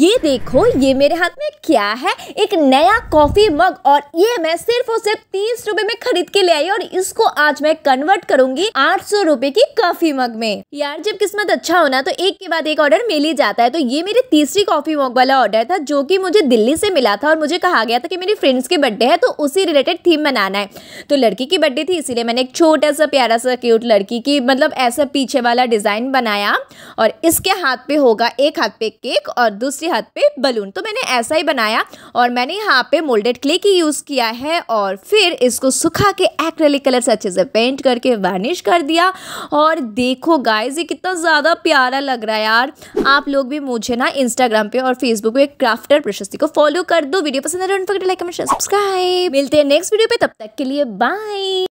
ये देखो ये मेरे हाथ में क्या है एक नया कॉफी मग और ये मैं सिर्फ और सिर्फ तीस रूपए में खरीद के ले आई और इसको आज मैं कन्वर्ट करूंगी आठ सौ रूपए की कॉफी मग में यार जब किस्मत अच्छा होना तो एक के बाद एक ऑर्डर मिल ही जाता है तो ये मेरी तीसरी कॉफी मग वाला ऑर्डर था जो की मुझे दिल्ली से मिला था और मुझे कहा गया था कि मेरी फ्रेंड्स के बर्थडे है तो उसी रिलेटेड थीम बनाना है तो लड़की की बर्थडे थी इसीलिए मैंने एक छोटा सा प्यारा सा क्यूट लड़की की मतलब ऐसा पीछे वाला डिजाइन बनाया और इसके हाथ पे होगा एक हाथ पे केक और दूसरे दूसरे हाथ पे बलून तो मैंने ऐसा ही बनाया और मैंने यहाँ पे मोल्डेड क्ले की यूज़ किया है और फिर इसको सुखा के एक्रेलिक कलर से अच्छे से पेंट करके वार्निश कर दिया और देखो गाइज ये कितना ज़्यादा प्यारा लग रहा है यार आप लोग भी मुझे ना इंस्टाग्राम पे और फेसबुक पे क्राफ्टर प्रशस्ति को फॉलो कर दो वीडियो पसंद है लाइक कमेंट सब्सक्राइब मिलते हैं नेक्स्ट वीडियो पे तब तक के लिए बाय